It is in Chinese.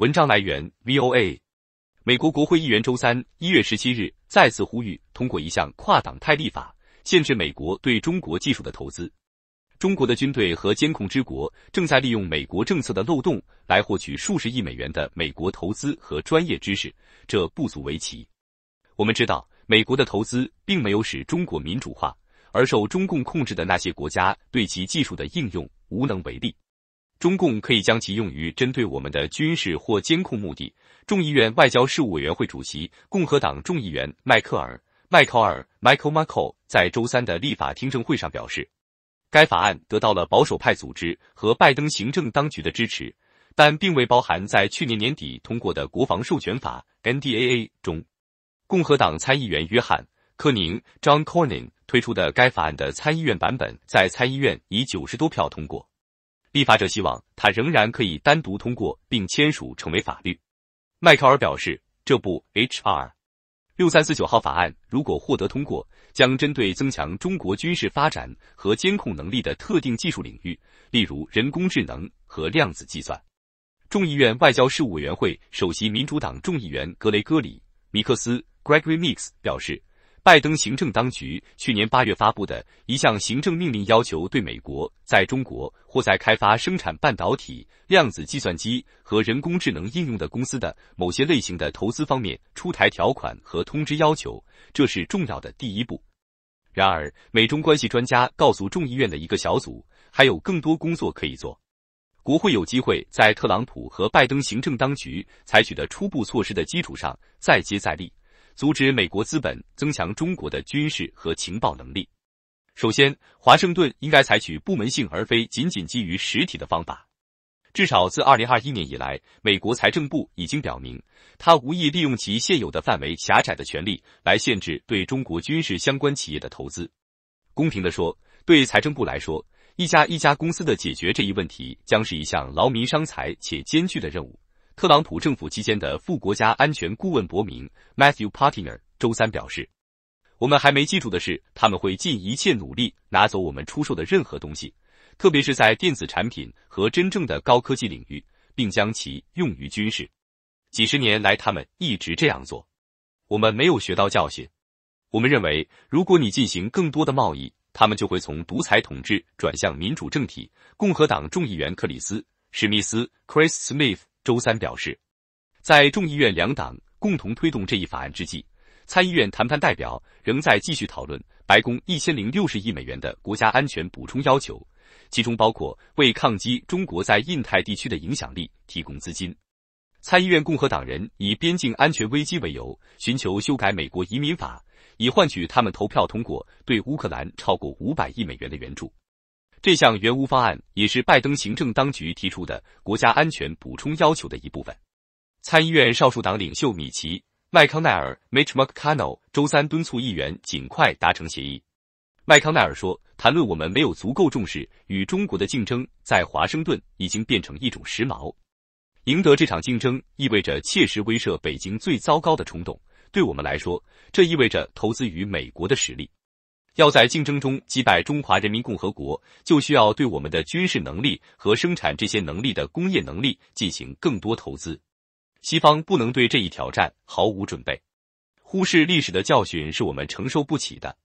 文章来源：VOA。美国国会议员周三一月十七日再次呼吁通过一项跨党派立法，限制美国对中国技术的投资。中国的军队和监控之国正在利用美国政策的漏洞来获取数十亿美元的美国投资和专业知识，这不足为奇。我们知道，美国的投资并没有使中国民主化，而受中共控制的那些国家对其技术的应用无能为力。中共可以将其用于针对我们的军事或监控目的。众议院外交事务委员会主席、共和党众议员迈克尔·迈考尔 （Michael m a 在周三的立法听证会上表示，该法案得到了保守派组织和拜登行政当局的支持，但并未包含在去年年底通过的国防授权法 （NDAA） 中。共和党参议员约翰·科宁 （John Cornyn） 推出的该法案的参议院版本在参议院以九十多票通过。立法者希望他仍然可以单独通过并签署成为法律。迈克尔表示，这部 H.R. 六三四九号法案如果获得通过，将针对增强中国军事发展和监控能力的特定技术领域，例如人工智能和量子计算。众议院外交事务委员会首席民主党众议员格雷戈里·米克斯 （Gregory Mix） 表示。拜登行政当局去年八月发布的一项行政命令，要求对美国在中国或在开发生产半导体、量子计算机和人工智能应用的公司的某些类型的投资方面出台条款和通知要求，这是重要的第一步。然而，美中关系专家告诉众议院的一个小组，还有更多工作可以做。国会有机会在特朗普和拜登行政当局采取的初步措施的基础上再接再厉。阻止美国资本增强中国的军事和情报能力。首先，华盛顿应该采取部门性而非仅仅基于实体的方法。至少自2021年以来，美国财政部已经表明，他无意利用其现有的范围狭窄的权利来限制对中国军事相关企业的投资。公平地说，对财政部来说，一家一家公司的解决这一问题将是一项劳民伤财且艰巨的任务。特朗普政府期间的副国家安全顾问伯明 Matthew Pottinger 周三表示：“我们还没记住的是，他们会尽一切努力拿走我们出售的任何东西，特别是在电子产品和真正的高科技领域，并将其用于军事。几十年来，他们一直这样做。我们没有学到教训。我们认为，如果你进行更多的贸易，他们就会从独裁统治转向民主政体。”共和党众议员克里斯史密斯 Chris Smith。周三表示，在众议院两党共同推动这一法案之际，参议院谈判代表仍在继续讨论白宫一千零六十亿美元的国家安全补充要求，其中包括为抗击中国在印太地区的影响力提供资金。参议院共和党人以边境安全危机为由，寻求修改美国移民法，以换取他们投票通过对乌克兰超过五百亿美元的援助。这项援乌方案也是拜登行政当局提出的国家安全补充要求的一部分。参议院少数党领袖米奇·麦康奈尔 （Mitch McConnell） 周三敦促议员尽快达成协议。麦康奈尔说：“谈论我们没有足够重视与中国的竞争，在华盛顿已经变成一种时髦。赢得这场竞争意味着切实威慑北京最糟糕的冲动。对我们来说，这意味着投资于美国的实力。”要在竞争中击败中华人民共和国，就需要对我们的军事能力和生产这些能力的工业能力进行更多投资。西方不能对这一挑战毫无准备，忽视历史的教训是我们承受不起的。